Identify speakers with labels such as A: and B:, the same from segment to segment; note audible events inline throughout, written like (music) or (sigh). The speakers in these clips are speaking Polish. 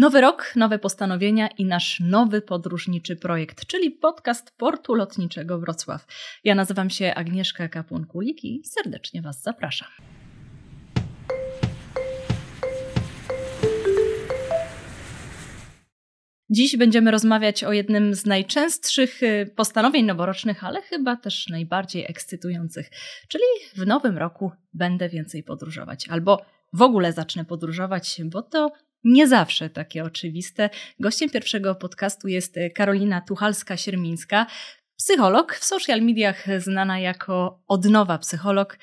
A: Nowy rok, nowe postanowienia i nasz nowy podróżniczy projekt, czyli podcast Portu Lotniczego Wrocław. Ja nazywam się Agnieszka Kapłon-Kulik i serdecznie Was zapraszam. Dziś będziemy rozmawiać o jednym z najczęstszych y, postanowień noworocznych, ale chyba też najbardziej ekscytujących. Czyli w nowym roku będę więcej podróżować albo w ogóle zacznę podróżować, bo to nie zawsze takie oczywiste. Gościem pierwszego podcastu jest e, Karolina Tuchalska-Siermińska, psycholog, w social mediach znana jako odnowa psycholog.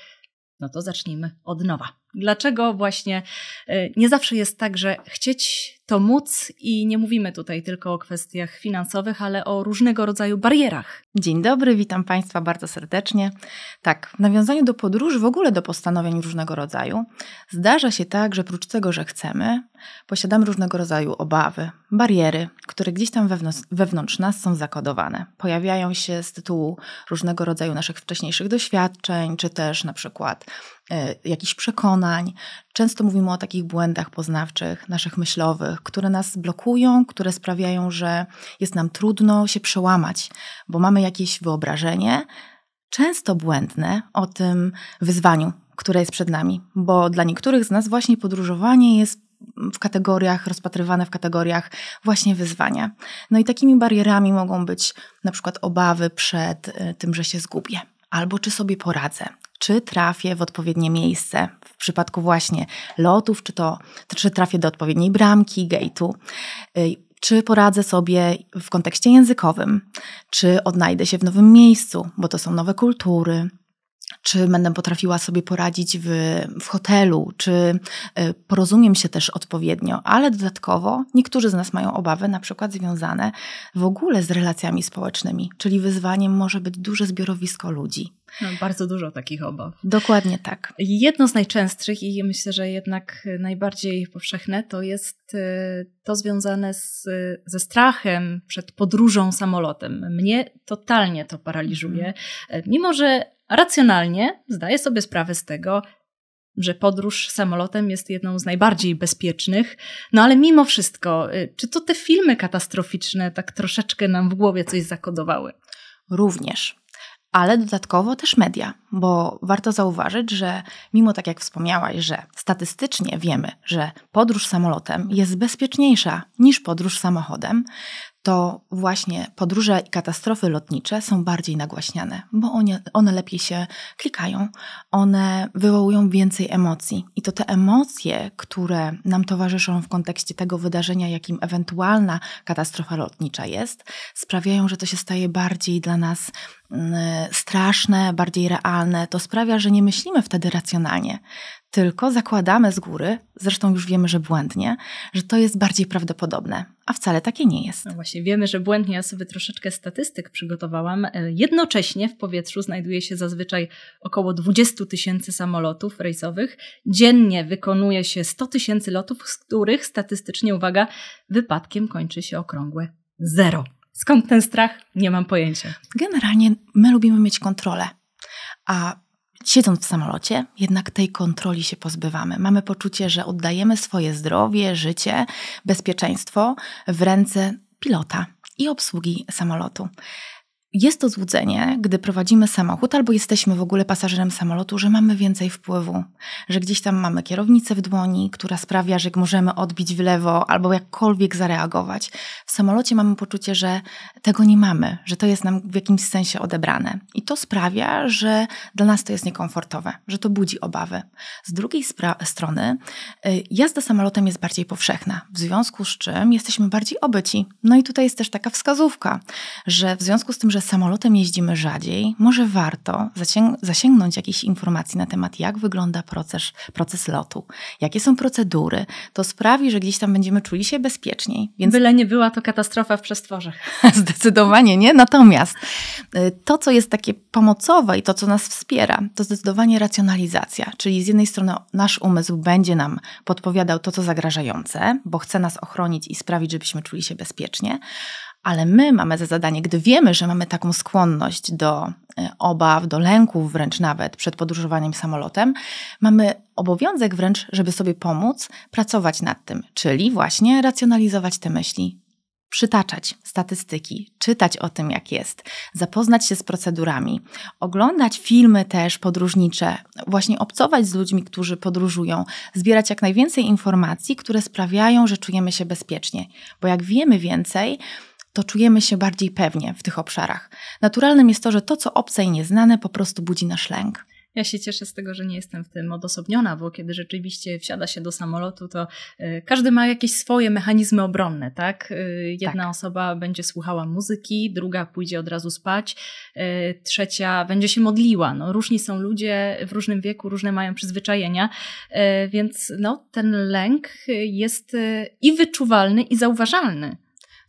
A: No to zacznijmy od nowa. Dlaczego właśnie e, nie zawsze jest tak, że chcieć to móc i nie mówimy tutaj tylko o kwestiach finansowych, ale o różnego rodzaju barierach. Dzień dobry, witam Państwa bardzo serdecznie. Tak, w nawiązaniu do podróży, w ogóle do
B: postanowień różnego rodzaju, zdarza się tak, że prócz tego, że chcemy, posiadamy różnego rodzaju obawy, bariery, które gdzieś tam wewnątrz, wewnątrz nas są zakodowane. Pojawiają się z tytułu różnego rodzaju naszych wcześniejszych doświadczeń, czy też na przykład e, jakichś przekonań, Często mówimy o takich błędach poznawczych, naszych myślowych, które nas blokują, które sprawiają, że jest nam trudno się przełamać, bo mamy jakieś wyobrażenie, często błędne, o tym wyzwaniu, które jest przed nami, bo dla niektórych z nas właśnie podróżowanie jest w kategoriach, rozpatrywane w kategoriach właśnie wyzwania. No i takimi barierami mogą być na przykład obawy przed y, tym, że się zgubię, albo czy sobie poradzę, czy trafię w odpowiednie miejsce. W przypadku właśnie lotów, czy to czy trafię do odpowiedniej bramki, gate'u czy poradzę sobie w kontekście językowym, czy odnajdę się w nowym miejscu, bo to są nowe kultury, czy będę potrafiła sobie poradzić w, w hotelu, czy e, porozumiem się też odpowiednio, ale dodatkowo niektórzy z nas mają obawy, na przykład związane w ogóle z relacjami społecznymi, czyli wyzwaniem może być duże zbiorowisko ludzi
A: bardzo dużo takich obaw. Dokładnie tak. Jedno z najczęstszych i myślę, że jednak najbardziej powszechne to jest y, to związane z, ze strachem przed podróżą samolotem. Mnie totalnie to paraliżuje, mm. mimo że racjonalnie zdaję sobie sprawę z tego, że podróż samolotem jest jedną z najbardziej bezpiecznych. No ale mimo wszystko, y, czy to te filmy katastroficzne tak troszeczkę nam w głowie coś zakodowały? Również ale dodatkowo też media, bo warto zauważyć, że
B: mimo tak jak wspomniałaś, że statystycznie wiemy, że podróż samolotem jest bezpieczniejsza niż podróż samochodem, to właśnie podróże i katastrofy lotnicze są bardziej nagłaśniane, bo one, one lepiej się klikają, one wywołują więcej emocji. I to te emocje, które nam towarzyszą w kontekście tego wydarzenia, jakim ewentualna katastrofa lotnicza jest, sprawiają, że to się staje bardziej dla nas mm, straszne, bardziej realne. To sprawia, że nie myślimy wtedy racjonalnie, tylko zakładamy z góry, zresztą już wiemy, że błędnie, że to jest bardziej
A: prawdopodobne, a wcale takie nie jest. No właśnie, wiemy, że błędnie, ja sobie troszeczkę statystyk przygotowałam. E, jednocześnie w powietrzu znajduje się zazwyczaj około 20 tysięcy samolotów rejsowych. Dziennie wykonuje się 100 tysięcy lotów, z których statystycznie, uwaga, wypadkiem kończy się okrągłe zero. Skąd ten strach? Nie mam pojęcia. Generalnie my lubimy mieć kontrolę, a Siedząc w samolocie, jednak
B: tej kontroli się pozbywamy. Mamy poczucie, że oddajemy swoje zdrowie, życie, bezpieczeństwo w ręce pilota i obsługi samolotu. Jest to złudzenie, gdy prowadzimy samochód albo jesteśmy w ogóle pasażerem samolotu, że mamy więcej wpływu, że gdzieś tam mamy kierownicę w dłoni, która sprawia, że możemy odbić w lewo albo jakkolwiek zareagować. W samolocie mamy poczucie, że tego nie mamy, że to jest nam w jakimś sensie odebrane. I to sprawia, że dla nas to jest niekomfortowe, że to budzi obawy. Z drugiej strony, y, jazda samolotem jest bardziej powszechna, w związku z czym jesteśmy bardziej obyci. No i tutaj jest też taka wskazówka, że w związku z tym, że samolotem jeździmy rzadziej, może warto zasięgnąć jakichś informacji na temat, jak wygląda proces, proces lotu, jakie są procedury. To sprawi, że gdzieś tam będziemy czuli się bezpieczniej. Więc...
A: Byle nie była to katastrofa w przestworzach.
B: (laughs) Zdecydowanie nie. Natomiast y, to, co jest takie pomocowe i to, co nas wspiera, to zdecydowanie racjonalizacja. Czyli z jednej strony nasz umysł będzie nam podpowiadał to, co zagrażające, bo chce nas ochronić i sprawić, żebyśmy czuli się bezpiecznie, ale my mamy za zadanie, gdy wiemy, że mamy taką skłonność do e, obaw, do lęków wręcz nawet przed podróżowaniem samolotem, mamy obowiązek wręcz, żeby sobie pomóc pracować nad tym, czyli właśnie racjonalizować te myśli, przytaczać statystyki, czytać o tym, jak jest, zapoznać się z procedurami, oglądać filmy też podróżnicze, właśnie obcować z ludźmi, którzy podróżują, zbierać jak najwięcej informacji, które sprawiają, że czujemy się bezpiecznie. Bo jak wiemy więcej, to czujemy się bardziej pewnie w tych obszarach. Naturalnym jest to, że to, co obce i nieznane, po prostu budzi nasz lęk.
A: Ja się cieszę z tego, że nie jestem w tym odosobniona, bo kiedy rzeczywiście wsiada się do samolotu, to y, każdy ma jakieś swoje mechanizmy obronne, tak? Y, jedna tak. osoba będzie słuchała muzyki, druga pójdzie od razu spać, y, trzecia będzie się modliła. No, różni są ludzie w różnym wieku, różne mają przyzwyczajenia, więc no, ten lęk jest i wyczuwalny, i zauważalny.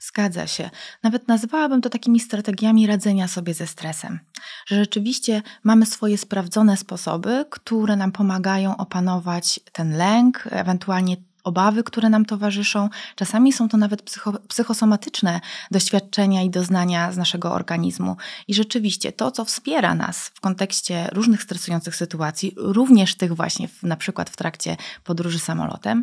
B: Zgadza się. Nawet nazwałabym to takimi strategiami radzenia sobie ze stresem. Że rzeczywiście mamy swoje sprawdzone sposoby, które nam pomagają opanować ten lęk, ewentualnie obawy, które nam towarzyszą. Czasami są to nawet psycho, psychosomatyczne doświadczenia i doznania z naszego organizmu. I rzeczywiście to, co wspiera nas w kontekście różnych stresujących sytuacji, również tych właśnie w, na przykład w trakcie podróży samolotem,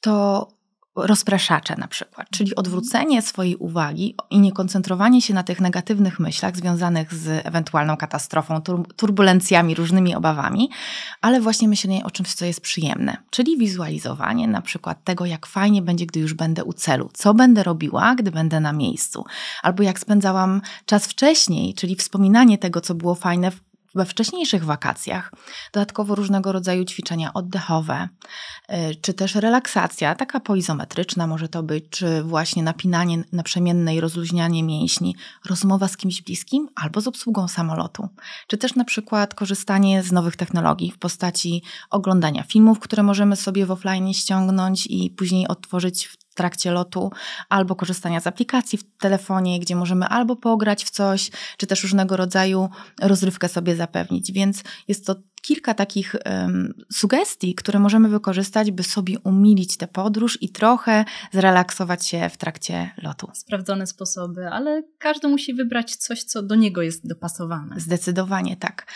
B: to rozpraszacze na przykład, czyli odwrócenie swojej uwagi i niekoncentrowanie się na tych negatywnych myślach związanych z ewentualną katastrofą, turbulencjami, różnymi obawami, ale właśnie myślenie o czymś, co jest przyjemne, czyli wizualizowanie na przykład tego, jak fajnie będzie, gdy już będę u celu, co będę robiła, gdy będę na miejscu, albo jak spędzałam czas wcześniej, czyli wspominanie tego, co było fajne w we wcześniejszych wakacjach. Dodatkowo różnego rodzaju ćwiczenia oddechowe, y, czy też relaksacja, taka poizometryczna może to być, czy właśnie napinanie naprzemienne i rozluźnianie mięśni, rozmowa z kimś bliskim albo z obsługą samolotu, czy też na przykład korzystanie z nowych technologii w postaci oglądania filmów, które możemy sobie w offline ściągnąć i później odtworzyć w trakcie lotu, albo korzystania z aplikacji w telefonie, gdzie możemy albo pograć w coś, czy też różnego rodzaju rozrywkę sobie zapewnić. Więc jest to kilka takich um, sugestii, które możemy wykorzystać, by sobie umilić tę podróż i trochę zrelaksować się w trakcie lotu.
A: Sprawdzone sposoby, ale każdy musi wybrać coś, co do niego jest dopasowane. Zdecydowanie tak.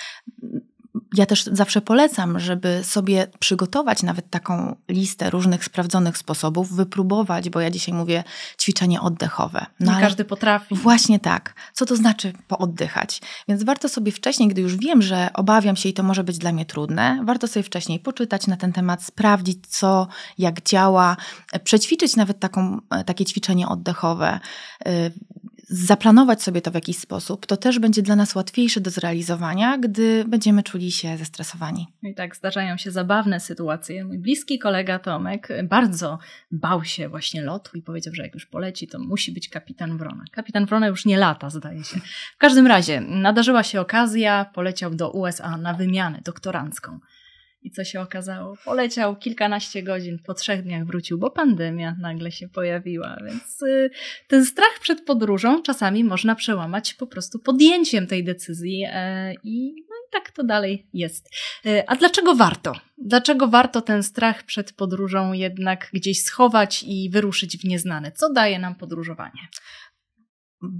A: Ja też zawsze polecam, żeby
B: sobie przygotować nawet taką listę różnych sprawdzonych sposobów, wypróbować, bo ja dzisiaj mówię ćwiczenie oddechowe. No Nie każdy potrafi. Właśnie tak. Co to znaczy pooddychać? Więc warto sobie wcześniej, gdy już wiem, że obawiam się i to może być dla mnie trudne, warto sobie wcześniej poczytać na ten temat, sprawdzić co, jak działa, e, przećwiczyć nawet taką, e, takie ćwiczenie oddechowe y, zaplanować sobie to w jakiś sposób, to też będzie dla nas łatwiejsze do zrealizowania, gdy będziemy czuli się zestresowani.
A: No I tak zdarzają się zabawne sytuacje. Mój bliski kolega Tomek bardzo bał się właśnie lotu i powiedział, że jak już poleci, to musi być kapitan Wrona. Kapitan Wrona już nie lata, zdaje się. W każdym razie nadarzyła się okazja, poleciał do USA na wymianę doktorancką. I co się okazało? Poleciał kilkanaście godzin, po trzech dniach wrócił, bo pandemia nagle się pojawiła, więc y, ten strach przed podróżą czasami można przełamać po prostu podjęciem tej decyzji e, i no i tak to dalej jest. E, a dlaczego warto? Dlaczego warto ten strach przed podróżą jednak gdzieś schować i wyruszyć w nieznane? Co daje nam podróżowanie?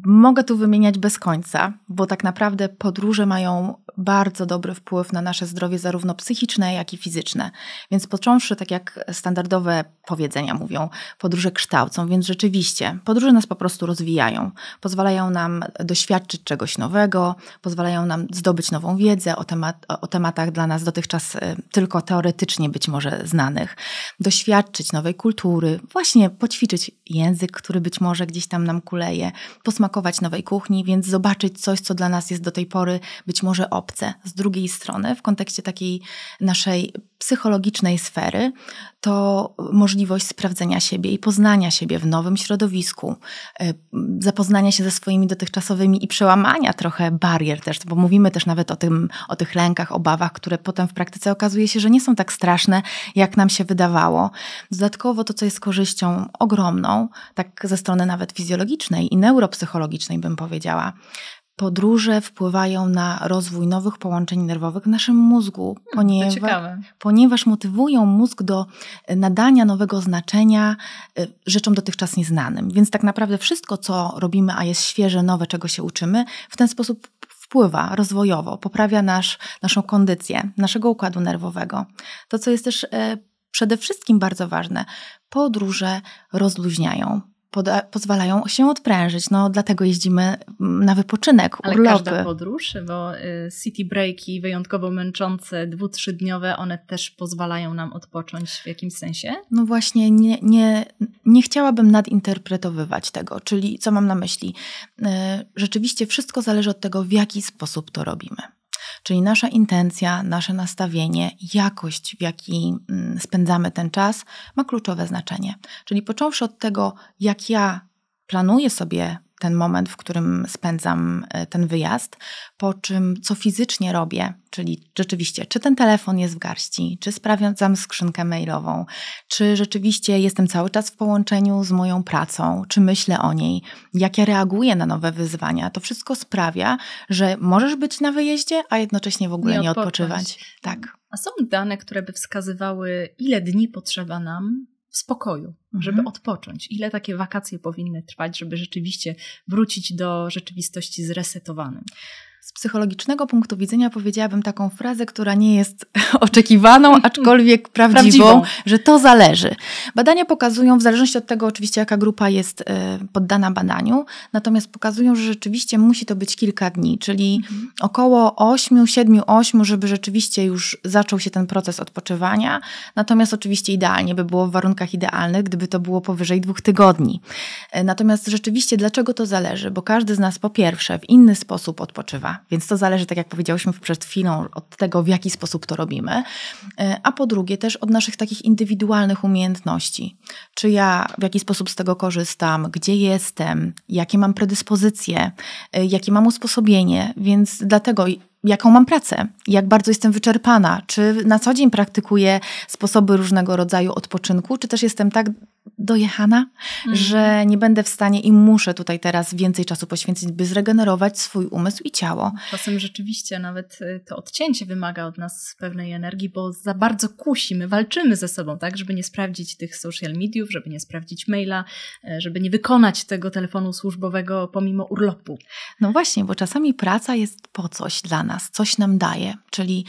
B: Mogę tu wymieniać bez końca, bo tak naprawdę podróże mają bardzo dobry wpływ na nasze zdrowie, zarówno psychiczne, jak i fizyczne. Więc począwszy, tak jak standardowe powiedzenia mówią, podróże kształcą, więc rzeczywiście podróże nas po prostu rozwijają. Pozwalają nam doświadczyć czegoś nowego, pozwalają nam zdobyć nową wiedzę o, temat, o tematach dla nas dotychczas y, tylko teoretycznie być może znanych, doświadczyć nowej kultury, właśnie poćwiczyć język, który być może gdzieś tam nam kuleje, posmakować nowej kuchni, więc zobaczyć coś, co dla nas jest do tej pory być może obce. Z drugiej strony, w kontekście takiej naszej psychologicznej sfery, to możliwość sprawdzenia siebie i poznania siebie w nowym środowisku, e, zapoznania się ze swoimi dotychczasowymi i przełamania trochę barier też, bo mówimy też nawet o, tym, o tych lękach, obawach, które potem w praktyce okazuje się, że nie są tak straszne, jak nam się wydawało. Dodatkowo to, co jest korzyścią ogromną, tak ze strony nawet fizjologicznej i neuropsychologicznej, psychologicznej, bym powiedziała. Podróże wpływają na rozwój nowych połączeń nerwowych w naszym mózgu, hmm, ponieważ, ponieważ motywują mózg do e, nadania nowego znaczenia e, rzeczom dotychczas nieznanym. Więc tak naprawdę wszystko, co robimy, a jest świeże, nowe, czego się uczymy, w ten sposób wpływa rozwojowo, poprawia nasz, naszą kondycję, naszego układu nerwowego. To, co jest też e, przede wszystkim bardzo ważne, podróże rozluźniają pozwalają się odprężyć. No, dlatego jeździmy mm, na wypoczynek, Ale urlopy. każda
A: podróż, bo y, city breaki wyjątkowo męczące, dwu, trzydniowe, one też pozwalają nam odpocząć w jakimś sensie?
B: No właśnie, nie, nie, nie chciałabym nadinterpretowywać tego. Czyli co mam na myśli? Y, rzeczywiście wszystko zależy od tego, w jaki sposób to robimy. Czyli nasza intencja, nasze nastawienie, jakość, w jaki mm, spędzamy ten czas, ma kluczowe znaczenie. Czyli począwszy od tego, jak ja planuję sobie ten moment, w którym spędzam e, ten wyjazd, po czym co fizycznie robię, czyli rzeczywiście, czy ten telefon jest w garści, czy sprawdzam skrzynkę mailową, czy rzeczywiście jestem cały czas w połączeniu z moją pracą, czy myślę o niej, jak ja reaguję na nowe wyzwania. To wszystko sprawia, że możesz być na wyjeździe, a jednocześnie w ogóle nie, nie odpoczywać. Tak.
A: A są dane, które by wskazywały, ile dni potrzeba nam w spokoju, żeby mhm. odpocząć. Ile takie wakacje powinny trwać, żeby rzeczywiście wrócić do rzeczywistości zresetowanym? Z psychologicznego punktu widzenia powiedziałabym taką frazę, która nie jest (laughs) oczekiwaną,
B: aczkolwiek (laughs) prawdziwą, prawdziwą, że to zależy. Badania pokazują, w zależności od tego oczywiście, jaka grupa jest e, poddana badaniu, natomiast pokazują, że rzeczywiście musi to być kilka dni, czyli mhm. około 8, 7, 8, żeby rzeczywiście już zaczął się ten proces odpoczywania. Natomiast oczywiście idealnie by było w warunkach idealnych, gdyby to było powyżej dwóch tygodni. E, natomiast rzeczywiście, dlaczego to zależy? Bo każdy z nas po pierwsze w inny sposób odpoczywa więc to zależy, tak jak powiedziałyśmy przed chwilą, od tego, w jaki sposób to robimy, e, a po drugie też od naszych takich indywidualnych umiejętności. Czy ja w jaki sposób z tego korzystam, gdzie jestem, jakie mam predyspozycje, e, jakie mam usposobienie, więc dlatego jaką mam pracę, jak bardzo jestem wyczerpana, czy na co dzień praktykuję sposoby różnego rodzaju odpoczynku, czy też jestem tak dojechana, mhm. że nie będę w stanie i muszę tutaj teraz więcej czasu poświęcić, by zregenerować swój umysł i ciało.
A: Czasem rzeczywiście nawet y, to odcięcie wymaga od nas pewnej energii, bo za bardzo kusimy, walczymy ze sobą, tak, żeby nie sprawdzić tych social mediów, żeby nie sprawdzić maila, e, żeby nie wykonać tego telefonu służbowego pomimo urlopu.
B: No właśnie, bo czasami praca jest po coś dla nas nas, coś nam daje, czyli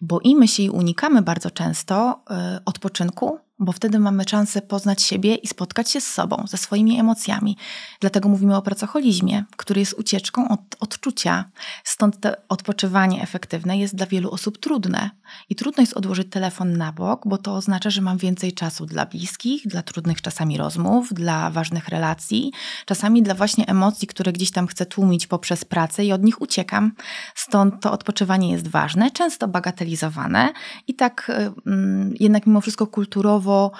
B: boimy się i unikamy bardzo często y, odpoczynku, bo wtedy mamy szansę poznać siebie i spotkać się z sobą, ze swoimi emocjami. Dlatego mówimy o pracocholizmie, który jest ucieczką od odczucia. Stąd to odpoczywanie efektywne jest dla wielu osób trudne. I trudno jest odłożyć telefon na bok, bo to oznacza, że mam więcej czasu dla bliskich, dla trudnych czasami rozmów, dla ważnych relacji, czasami dla właśnie emocji, które gdzieś tam chcę tłumić poprzez pracę i od nich uciekam. Stąd to odpoczywanie jest ważne, często bagatelizowane i tak yy, jednak mimo wszystko kulturowo 哦。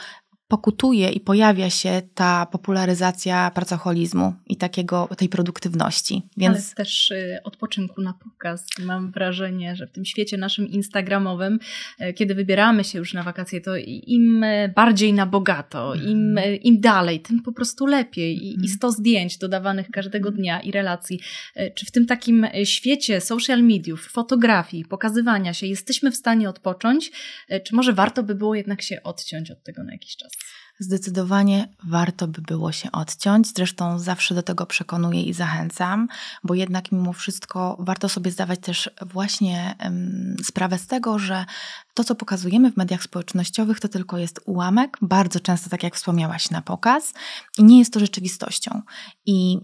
B: pokutuje i pojawia się ta popularyzacja pracocholizmu i takiego, tej produktywności. Więc... Ale
A: też y, odpoczynku na pokaz. Mam wrażenie, że w tym świecie naszym instagramowym, e, kiedy wybieramy się już na wakacje, to im e, bardziej na bogato, mhm. im, e, im dalej, tym po prostu lepiej. I, I 100 mhm. zdjęć dodawanych każdego mhm. dnia i relacji. Czy w tym takim świecie social mediów, fotografii, pokazywania się, jesteśmy w stanie odpocząć? Czy może warto by było jednak się odciąć od tego na jakiś czas?
B: zdecydowanie warto by było się odciąć. Zresztą zawsze do tego przekonuję i zachęcam, bo jednak mimo wszystko warto sobie zdawać też właśnie sprawę z tego, że to, co pokazujemy w mediach społecznościowych, to tylko jest ułamek, bardzo często, tak jak wspomniałaś, na pokaz i nie jest to rzeczywistością. I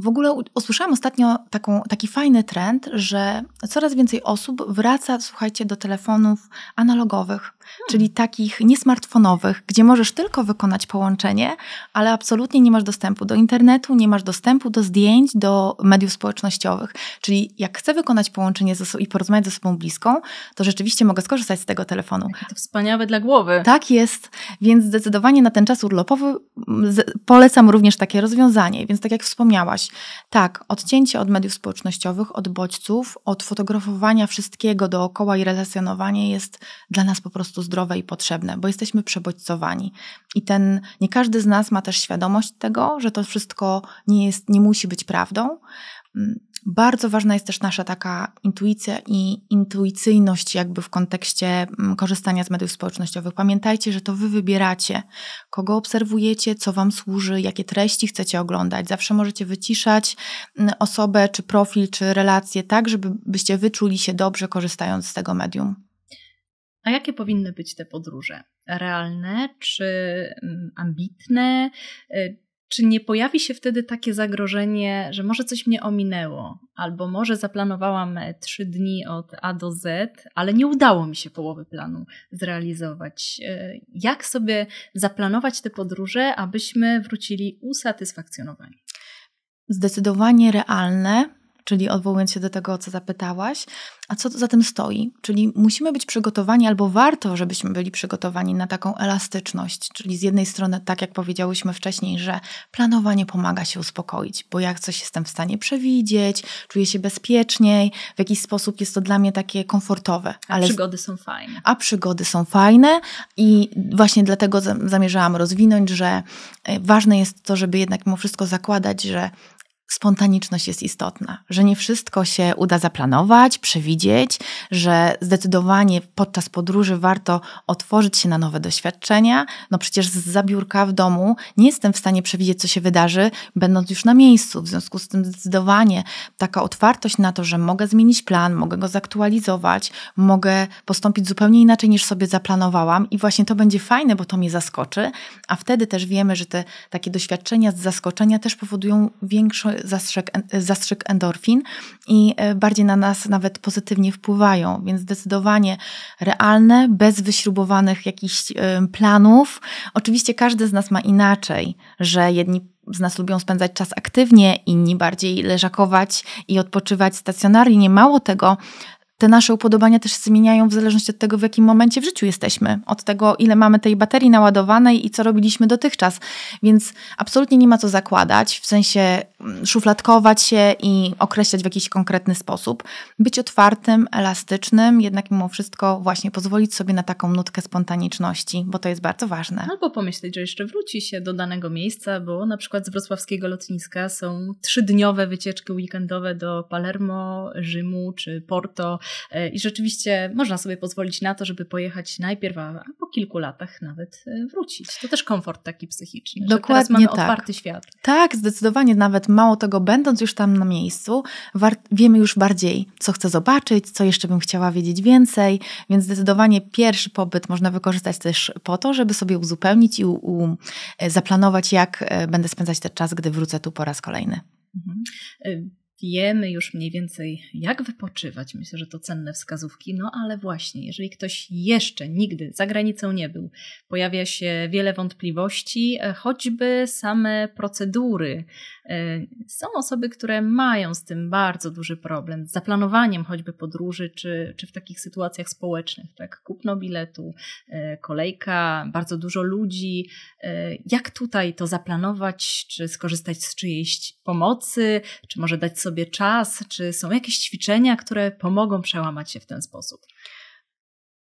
B: w ogóle usłyszałam ostatnio taką, taki fajny trend, że coraz więcej osób wraca, słuchajcie, do telefonów analogowych, hmm. czyli takich niesmartfonowych, gdzie możesz tylko wykonać połączenie, ale absolutnie nie masz dostępu do internetu, nie masz dostępu do zdjęć, do mediów społecznościowych. Czyli jak chcę wykonać połączenie ze sobą i porozmawiać ze sobą bliską, to rzeczywiście mogę skorzystać z tego telefonu. To
A: wspaniałe dla głowy. Tak
B: jest, więc zdecydowanie na ten czas urlopowy polecam również takie rozwiązanie. Więc tak jak wspomniałaś, tak, odcięcie od mediów społecznościowych, od bodźców, od fotografowania wszystkiego dookoła i relacjonowanie jest dla nas po prostu zdrowe i potrzebne, bo jesteśmy przebodźcowani. I ten, nie każdy z nas ma też świadomość tego, że to wszystko nie jest, nie musi być prawdą. Mm, bardzo ważna jest też nasza taka intuicja i intuicyjność, jakby w kontekście mm, korzystania z mediów społecznościowych. Pamiętajcie, że to wy wybieracie, kogo obserwujecie, co wam służy, jakie treści chcecie oglądać. Zawsze możecie wyciszać mm, osobę, czy profil, czy relacje tak, żebyście wyczuli się dobrze korzystając z tego medium.
A: A jakie powinny być te podróże? Realne czy mm, ambitne? Y, czy nie pojawi się wtedy takie zagrożenie, że może coś mnie ominęło, albo może zaplanowałam e, trzy dni od A do Z, ale nie udało mi się połowy planu zrealizować? E, jak sobie zaplanować te podróże, abyśmy wrócili usatysfakcjonowani?
B: Zdecydowanie realne czyli odwołując się do tego, o co zapytałaś, a co za tym stoi? Czyli musimy być przygotowani, albo warto, żebyśmy byli przygotowani na taką elastyczność, czyli z jednej strony, tak jak powiedziałyśmy wcześniej, że planowanie pomaga się uspokoić, bo jak coś jestem w stanie przewidzieć, czuję się bezpieczniej, w jakiś sposób jest to dla mnie takie komfortowe. Ale... A przygody
A: są fajne.
B: A przygody są fajne i właśnie dlatego zamierzałam rozwinąć, że e, ważne jest to, żeby jednak mimo wszystko zakładać, że spontaniczność jest istotna, że nie wszystko się uda zaplanować, przewidzieć, że zdecydowanie podczas podróży warto otworzyć się na nowe doświadczenia. No przecież z zabiórka w domu nie jestem w stanie przewidzieć, co się wydarzy, będąc już na miejscu. W związku z tym zdecydowanie taka otwartość na to, że mogę zmienić plan, mogę go zaktualizować, mogę postąpić zupełnie inaczej niż sobie zaplanowałam i właśnie to będzie fajne, bo to mnie zaskoczy, a wtedy też wiemy, że te takie doświadczenia z zaskoczenia też powodują większą zastrzyk, zastrzyk endorfin i e, bardziej na nas nawet pozytywnie wpływają, więc zdecydowanie realne, bez wyśrubowanych jakichś e, planów. Oczywiście każdy z nas ma inaczej, że jedni z nas lubią spędzać czas aktywnie, inni bardziej leżakować i odpoczywać stacjonarnie. Mało tego, te nasze upodobania też zmieniają w zależności od tego, w jakim momencie w życiu jesteśmy, od tego, ile mamy tej baterii naładowanej i co robiliśmy dotychczas. Więc absolutnie nie ma co zakładać, w sensie mm, szufladkować się i określać w jakiś konkretny sposób. Być otwartym, elastycznym, jednak mimo wszystko właśnie pozwolić sobie na taką nutkę spontaniczności, bo to jest bardzo ważne.
A: Albo pomyśleć, że jeszcze wróci się do danego miejsca, bo na przykład z wrocławskiego lotniska są trzydniowe wycieczki weekendowe do Palermo, Rzymu czy Porto E, I rzeczywiście można sobie pozwolić na to, żeby pojechać najpierw, a po kilku latach nawet e, wrócić. To też komfort taki psychiczny. Dokładnie że mamy tak. otwarty świat.
B: Tak, zdecydowanie. Nawet mało tego, będąc już tam na miejscu, wiemy już bardziej, co chcę zobaczyć, co jeszcze bym chciała wiedzieć więcej, więc zdecydowanie pierwszy pobyt można wykorzystać też po to, żeby sobie uzupełnić i e, zaplanować, jak będę spędzać ten czas, gdy wrócę tu po raz kolejny.
A: Mhm wiemy już mniej więcej, jak wypoczywać. Myślę, że to cenne wskazówki. No ale właśnie, jeżeli ktoś jeszcze nigdy za granicą nie był, pojawia się wiele wątpliwości, e, choćby same procedury. E, są osoby, które mają z tym bardzo duży problem, z zaplanowaniem choćby podróży, czy, czy w takich sytuacjach społecznych, tak? Kupno biletu, e, kolejka, bardzo dużo ludzi. Jak tutaj to zaplanować, czy skorzystać z czyjejś pomocy, czy może dać sobie sobie czas? Czy są jakieś ćwiczenia, które pomogą przełamać się w ten sposób?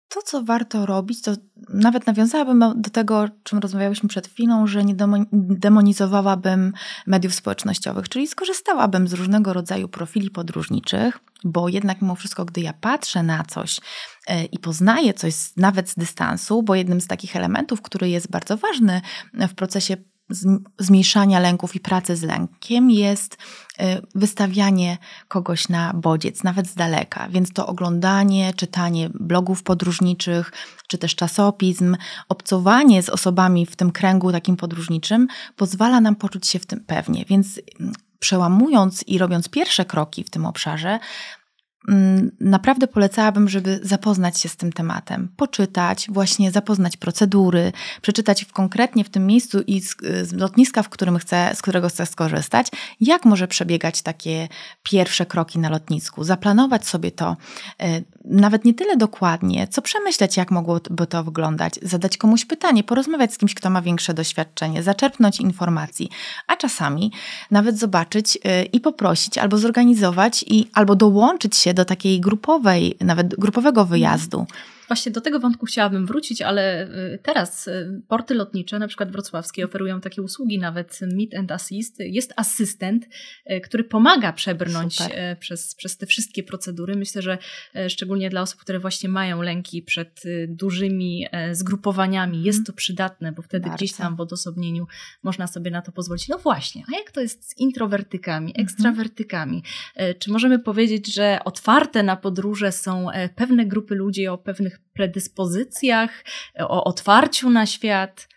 B: To, co warto robić, to nawet nawiązałabym do tego, o czym rozmawiałyśmy przed chwilą, że nie demonizowałabym mediów społecznościowych, czyli skorzystałabym z różnego rodzaju profili podróżniczych, bo jednak mimo wszystko, gdy ja patrzę na coś e, i poznaję coś nawet z dystansu, bo jednym z takich elementów, który jest bardzo ważny w procesie zmniejszania lęków i pracy z lękiem jest y, wystawianie kogoś na bodziec, nawet z daleka. Więc to oglądanie, czytanie blogów podróżniczych, czy też czasopism, obcowanie z osobami w tym kręgu takim podróżniczym pozwala nam poczuć się w tym pewnie. Więc mm, przełamując i robiąc pierwsze kroki w tym obszarze, Mm, naprawdę polecałabym, żeby zapoznać się z tym tematem, poczytać, właśnie zapoznać procedury, przeczytać w konkretnie w tym miejscu i z, y, z lotniska, w którym chcę, z którego chcę skorzystać, jak może przebiegać takie pierwsze kroki na lotnisku, zaplanować sobie to y, nawet nie tyle dokładnie, co przemyśleć, jak mogłoby to wyglądać, zadać komuś pytanie, porozmawiać z kimś, kto ma większe doświadczenie, zaczerpnąć informacji, a czasami nawet zobaczyć y, i poprosić albo zorganizować i albo dołączyć się do takiej grupowej, nawet grupowego wyjazdu.
A: Właśnie do tego wątku chciałabym wrócić, ale y, teraz y, porty lotnicze, na przykład wrocławskie, oferują takie usługi, nawet Meet and Assist. Jest asystent, y, który pomaga przebrnąć przez, przez te wszystkie procedury. Myślę, że szczególnie dla osób, które właśnie mają lęki przed dużymi e, zgrupowaniami, mhm. jest to przydatne, bo wtedy Bardzo. gdzieś tam w odosobnieniu można sobie na to pozwolić. No właśnie, a jak to jest z introwertykami, mhm. ekstrawertykami? E, czy możemy powiedzieć, że otwarte na podróże są e, pewne grupy ludzi o pewnych predyspozycjach, e, o otwarciu na świat?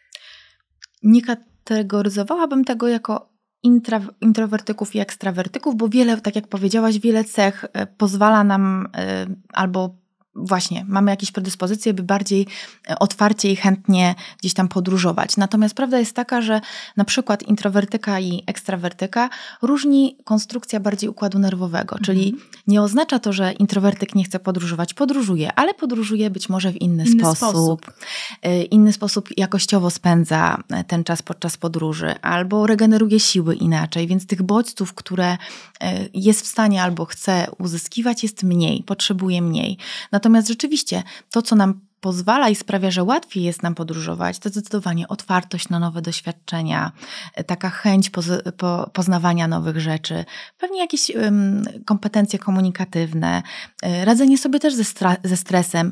B: Nie kategoryzowałabym tego jako intra, introwertyków i ekstrawertyków, bo wiele, tak jak powiedziałaś, wiele cech e, pozwala nam e, albo właśnie mamy jakieś predyspozycje, by bardziej e, otwarcie i chętnie gdzieś tam podróżować. Natomiast prawda jest taka, że na przykład introwertyka i ekstrawertyka różni konstrukcja bardziej układu nerwowego, czyli mhm. nie oznacza to, że introwertyk nie chce podróżować, podróżuje, ale podróżuje być może w inny, inny sposób. sposób. E, inny sposób jakościowo spędza e, ten czas podczas podróży, albo regeneruje siły inaczej, więc tych bodźców, które jest w stanie albo chce uzyskiwać jest mniej, potrzebuje mniej. Natomiast Natomiast rzeczywiście to, co nam pozwala i sprawia, że łatwiej jest nam podróżować, to zdecydowanie otwartość na nowe doświadczenia, e, taka chęć poznawania nowych rzeczy, pewnie jakieś kompetencje komunikatywne, e, radzenie sobie też ze, ze stresem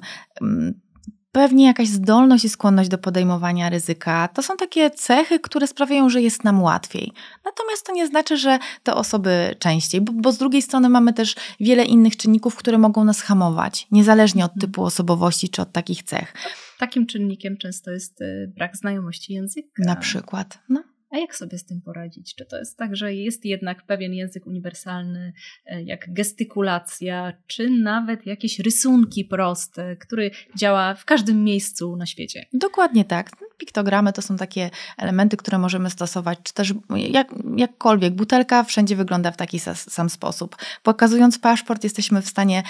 B: pewnie jakaś zdolność i skłonność do podejmowania ryzyka. To są takie cechy, które sprawiają, że jest nam łatwiej. Natomiast to nie znaczy, że te osoby częściej, bo, bo, z drugiej strony mamy też wiele innych czynników, które mogą nas hamować, niezależnie od mhm. typu osobowości czy od takich cech.
A: Takim czynnikiem często jest y, brak znajomości języka.
B: Na przykład.
A: No. A jak sobie z tym poradzić? Czy to jest tak, że jest jednak pewien język uniwersalny, e, jak gestykulacja, czy nawet jakieś rysunki proste, który działa w każdym miejscu na świecie?
B: Dokładnie tak. Piktogramy to są takie elementy, które możemy stosować, czy też jak, jakkolwiek. Butelka wszędzie wygląda w taki sam sposób. Pokazując paszport, jesteśmy w stanie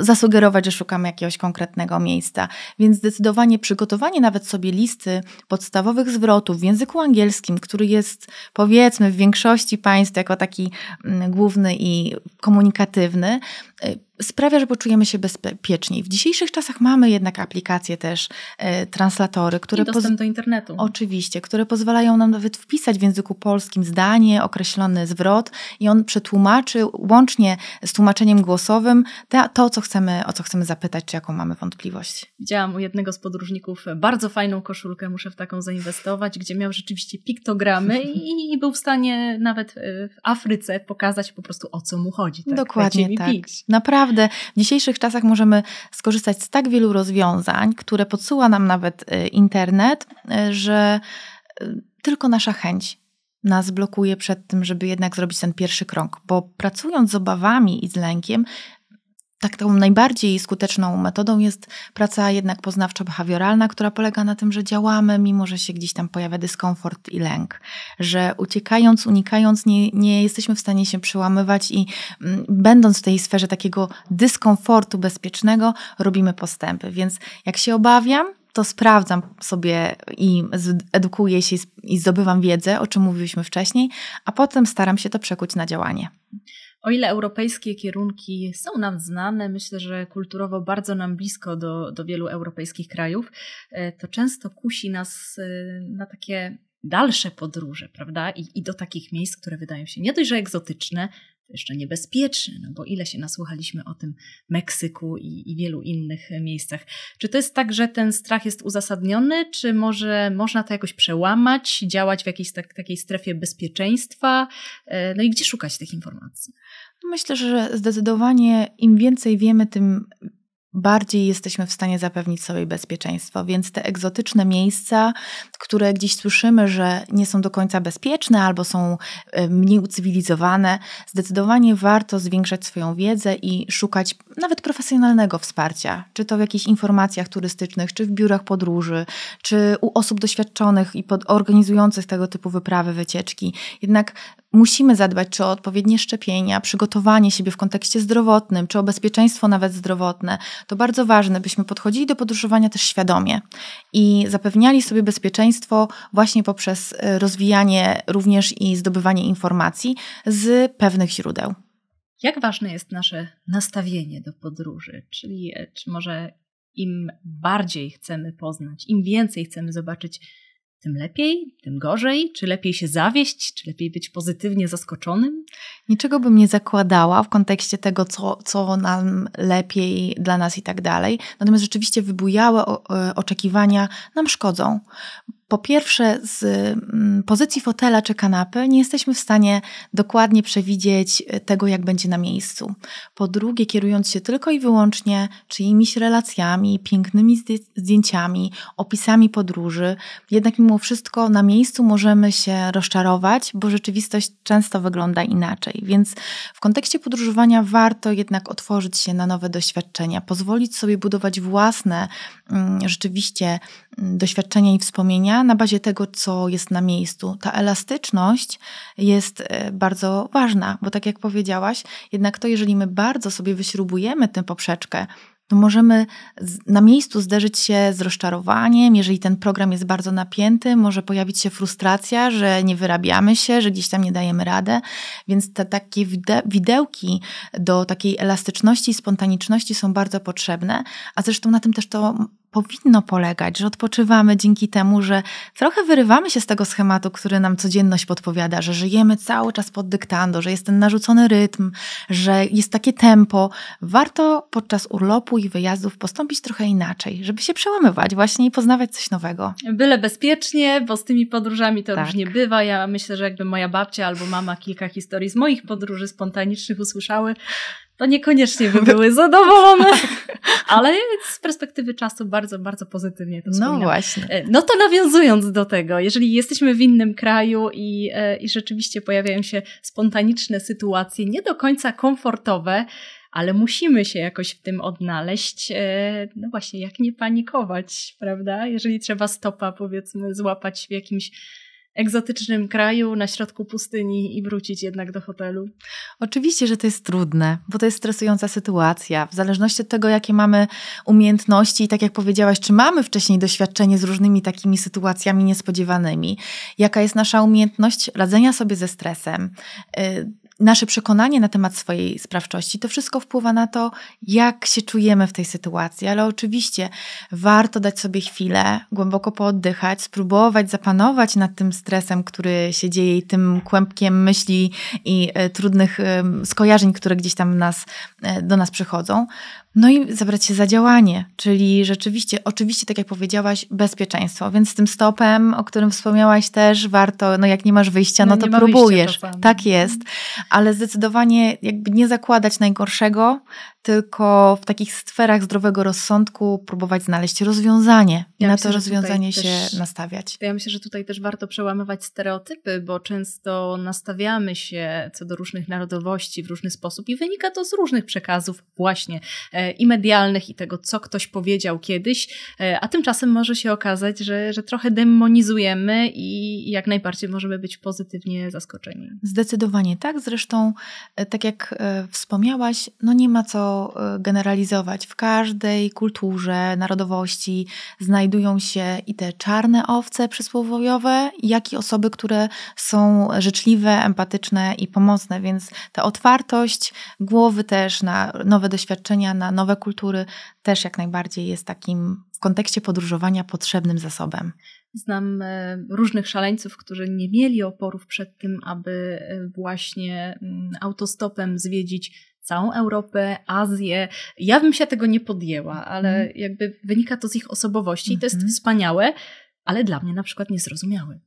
B: zasugerować, że szukamy jakiegoś konkretnego miejsca. Więc zdecydowanie przygotowanie nawet sobie listy podstawowych zwrotów w języku angielskim, który jest powiedzmy w większości państw jako taki mm, główny i komunikatywny, Y, sprawia, że poczujemy się bezpieczniej. W dzisiejszych czasach mamy jednak aplikacje też, e, translatory, które... I dostęp do internetu. Oczywiście, które pozwalają nam nawet wpisać w języku polskim zdanie, określony zwrot i on przetłumaczy łącznie z tłumaczeniem głosowym to, co chcemy, o co chcemy zapytać, czy jaką mamy wątpliwość.
A: Widziałam u jednego z podróżników bardzo fajną koszulkę, muszę w taką zainwestować, gdzie miał rzeczywiście piktogramy i, i był w stanie nawet y, w Afryce pokazać po prostu, o co mu chodzi. Tak? Dokładnie tak.
B: Naprawdę w dzisiejszych czasach możemy skorzystać z tak wielu rozwiązań, które podsyła nam nawet y, internet, y, że y, tylko nasza chęć nas blokuje przed tym, żeby jednak zrobić ten pierwszy krok, bo pracując z obawami i z lękiem, taką najbardziej skuteczną metodą jest praca jednak poznawczo-behawioralna, która polega na tym, że działamy, mimo że się gdzieś tam pojawia dyskomfort i lęk, że uciekając, unikając, nie, nie jesteśmy w stanie się przełamywać i m, mm, będąc w tej sferze takiego dyskomfortu bezpiecznego, robimy postępy. Więc jak się obawiam, to sprawdzam sobie i edukuję się i zdobywam wiedzę, o czym mówiliśmy wcześniej, a potem staram się to przekuć na działanie.
A: O ile europejskie kierunki są nam znane, myślę, że kulturowo bardzo nam blisko do, do wielu europejskich krajów, e, to często kusi nas e, na takie dalsze podróże, prawda? I, I, do takich miejsc, które wydają się nie dość, że egzotyczne, jeszcze niebezpieczny, no bo ile się nasłuchaliśmy o tym Meksyku i, i, wielu innych miejscach. Czy to jest tak, że ten strach jest uzasadniony, czy może można to jakoś przełamać, działać w jakiejś tak, takiej strefie bezpieczeństwa? E, no i gdzie szukać tych informacji?
B: No myślę, że zdecydowanie im więcej wiemy, tym bardziej jesteśmy w stanie zapewnić sobie bezpieczeństwo, więc te egzotyczne miejsca które gdzieś słyszymy, że nie są do końca bezpieczne albo są e, mniej ucywilizowane, zdecydowanie warto zwiększać swoją wiedzę i szukać nawet profesjonalnego wsparcia, czy to w jakichś informacjach turystycznych, czy w biurach podróży, czy u osób doświadczonych i organizujących tego typu wyprawy, wycieczki. Jednak musimy zadbać czy o odpowiednie szczepienia, przygotowanie siebie w kontekście zdrowotnym, czy o bezpieczeństwo nawet zdrowotne. To bardzo ważne, byśmy podchodzili do podróżowania też świadomie i zapewniali sobie bezpieczeństwo społeczeństwo właśnie poprzez y, rozwijanie również i zdobywanie informacji z pewnych źródeł.
A: Jak ważne jest nasze nastawienie do podróży? Czyli e, czy może im bardziej chcemy poznać, im więcej chcemy zobaczyć, tym lepiej, tym gorzej? Czy lepiej się zawieść, czy lepiej być pozytywnie zaskoczonym? Niczego bym nie zakładała w kontekście tego, co, co
B: nam lepiej dla nas i tak dalej. Natomiast rzeczywiście wybujałe e, oczekiwania nam szkodzą po pierwsze, z mm, pozycji fotela czy kanapy nie jesteśmy w stanie dokładnie przewidzieć e, tego, jak będzie na miejscu. Po drugie, kierując się tylko i wyłącznie czyimiś relacjami, pięknymi zdjęciami, opisami podróży, jednak mimo wszystko na miejscu możemy się rozczarować, bo rzeczywistość często wygląda inaczej. Więc w kontekście podróżowania warto jednak otworzyć się na nowe doświadczenia, pozwolić sobie budować własne, mm, rzeczywiście doświadczenia i wspomnienia na bazie tego, co jest na miejscu. Ta elastyczność jest e, bardzo ważna, bo tak jak powiedziałaś, jednak to, jeżeli my bardzo sobie wyśrubujemy tę poprzeczkę, to możemy na miejscu zderzyć się z rozczarowaniem, jeżeli ten program jest bardzo napięty, może pojawić się frustracja, że nie wyrabiamy się, że gdzieś tam nie dajemy radę, więc te takie widełki do takiej elastyczności i spontaniczności są bardzo potrzebne, a zresztą na tym też to powinno polegać, że odpoczywamy dzięki temu, że trochę wyrywamy się z tego schematu, który nam codzienność podpowiada, że żyjemy cały czas pod dyktando, że jest ten narzucony rytm, że jest takie tempo. Warto podczas urlopu i wyjazdów postąpić trochę inaczej, żeby się przełamywać właśnie i poznawać coś nowego.
A: Byle bezpiecznie, bo z tymi podróżami to tak. różnie bywa. Ja myślę, że jakby moja babcia albo mama kilka historii z moich podróży spontanicznych usłyszały, to niekoniecznie by (laughs) były zadowolone, ale z perspektywy czasu bardzo, bardzo pozytywnie to no wspominam. No właśnie. E, no to nawiązując do tego, jeżeli jesteśmy w innym kraju i, e, i rzeczywiście pojawiają się spontaniczne sytuacje, nie do końca komfortowe, ale musimy się jakoś w tym odnaleźć. E, no właśnie, jak nie panikować, prawda? Jeżeli trzeba stopa, powiedzmy, złapać w jakimś egzotycznym kraju na środku pustyni i wrócić jednak do hotelu.
B: Oczywiście, że to jest trudne, bo to jest stresująca sytuacja. W zależności od tego, jakie mamy umiejętności i tak jak powiedziałaś, czy mamy wcześniej doświadczenie z różnymi takimi sytuacjami niespodziewanymi, jaka jest nasza umiejętność radzenia sobie ze stresem. Y, nasze przekonanie na temat swojej sprawczości, to wszystko wpływa na to, jak się czujemy w tej sytuacji. Ale oczywiście warto dać sobie chwilę, głęboko pooddychać, spróbować zapanować nad tym stresem, który się dzieje i tym kłębkiem myśli i e, trudnych skojarzeń, które gdzieś tam nas, e, do nas przychodzą, no i zabrać się za działanie, czyli rzeczywiście, oczywiście, tak jak powiedziałaś, bezpieczeństwo. Więc z tym stopem, o którym wspomniałaś też, warto, no jak nie masz wyjścia, no, no to próbujesz. To tak jest. Ale zdecydowanie jakby nie zakładać najgorszego, tylko w takich sferach zdrowego rozsądku próbować znaleźć rozwiązanie i na to rozwiązanie się też, nastawiać.
A: Ja myślę, że tutaj też warto przełamywać stereotypy, bo często nastawiamy się co do różnych narodowości w różny sposób i wynika to z różnych przekazów właśnie e, i medialnych i tego, co ktoś powiedział kiedyś, e, a tymczasem może się okazać, że, że trochę demonizujemy i jak najbardziej możemy być pozytywnie zaskoczeni.
B: Zdecydowanie tak, zresztą e, tak jak e, wspomniałaś, no nie ma co E, generalizować. W każdej kulturze, narodowości znajdują się i te czarne owce przysłowiowe, jak i osoby, które są życzliwe, empatyczne i pomocne, więc ta otwartość głowy też na nowe doświadczenia, na nowe kultury też jak najbardziej jest takim w kontekście podróżowania potrzebnym zasobem.
A: Znam e, różnych szaleńców, którzy nie mieli oporów przed tym, aby e, właśnie mm, autostopem zwiedzić całą Europę, Azję. Ja bym się tego nie podjęła, ale mm. jakby wynika to z ich osobowości i mm -hmm. to jest mhm. wspaniałe, ale dla mnie na przykład niezrozumiałe.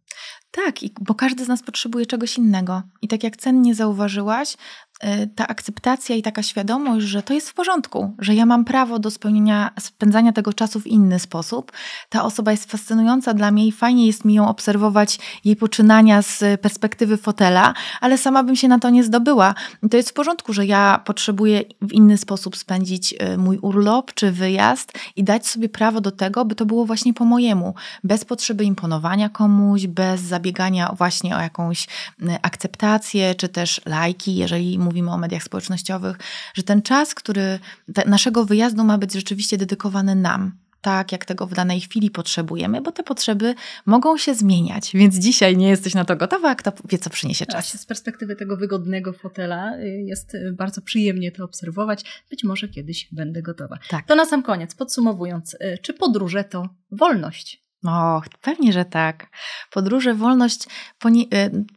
A: Tak, bo każdy z nas potrzebuje czegoś
B: innego. I tak jak cennie zauważyłaś, Y, ta akceptacja i taka świadomość, że to jest w porządku, że ja mam prawo do spełnienia, spędzania tego czasu w inny sposób. Ta osoba jest fascynująca dla mnie i fajnie jest mi ją obserwować, jej poczynania z perspektywy fotela, ale sama bym się na to nie zdobyła. I to jest w porządku, że ja potrzebuję w inny sposób spędzić y, mój urlop czy wyjazd i dać sobie prawo do tego, by to było właśnie po mojemu, bez potrzeby imponowania komuś, bez zabiegania właśnie o jakąś y, akceptację czy też lajki, jeżeli mówimy o mediach społecznościowych, że ten czas, który te, naszego wyjazdu ma być rzeczywiście dedykowany nam, tak, jak tego w danej chwili potrzebujemy, bo te potrzeby mogą się zmieniać, więc dzisiaj nie jesteś na to gotowa, a kto wie, co przyniesie tak, czas.
A: Z perspektywy tego wygodnego fotela y, jest bardzo przyjemnie to obserwować. Być może kiedyś będę gotowa. Tak. To na sam koniec, podsumowując, y, czy podróże to wolność?
B: Och, pewnie, że tak. Podróże, wolność, y,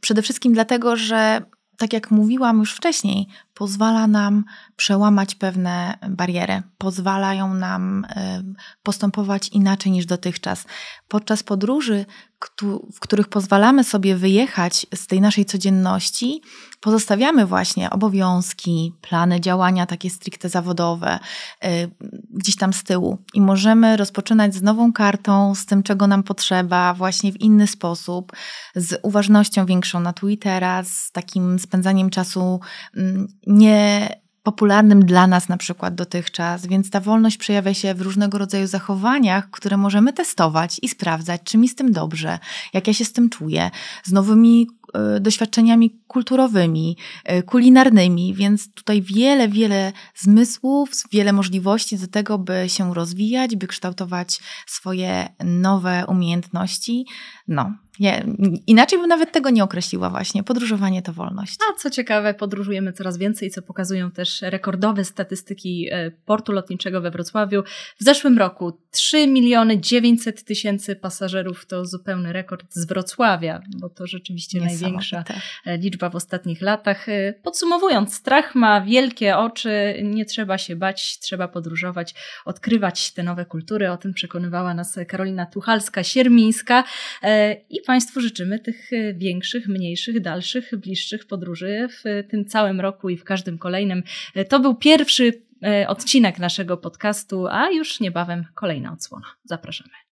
B: przede wszystkim dlatego, że tak jak mówiłam już wcześniej, pozwala nam przełamać pewne bariery, pozwalają nam e, postępować inaczej niż dotychczas. Podczas podróży, w których pozwalamy sobie wyjechać z tej naszej codzienności, pozostawiamy właśnie obowiązki, plany działania takie stricte zawodowe e, gdzieś tam z tyłu i możemy rozpoczynać z nową kartą, z tym, czego nam potrzeba, właśnie w inny sposób, z uważnością większą na teraz, z takim spędzaniem czasu mm, niepopularnym dla nas na przykład dotychczas, więc ta wolność przejawia się w różnego rodzaju zachowaniach, które możemy testować i sprawdzać, czy mi z tym dobrze, jak ja się z tym czuję, z nowymi e, doświadczeniami kulturowymi, e, kulinarnymi, więc tutaj wiele, wiele zmysłów, wiele możliwości do tego, by się rozwijać, by kształtować swoje nowe umiejętności. No, nie, inaczej bym nawet tego nie określiła właśnie. Podróżowanie to wolność.
A: A co ciekawe, podróżujemy coraz więcej, co pokazują też rekordowe statystyki e, portu lotniczego we Wrocławiu. W zeszłym roku 3 miliony 900 tysięcy pasażerów to zupełny rekord z Wrocławia, bo to rzeczywiście największa e, liczba w ostatnich latach. E, podsumowując, strach ma wielkie oczy, nie trzeba się bać, trzeba podróżować, odkrywać te nowe kultury. O tym przekonywała nas Karolina Tuchalska-Siermińska i Państwu życzymy tych e, większych, mniejszych, dalszych, bliższych podróży w e, tym całym roku i w każdym kolejnym. E, to był pierwszy odcinek naszego podcastu, a już niebawem kolejna odsłona. Zapraszamy.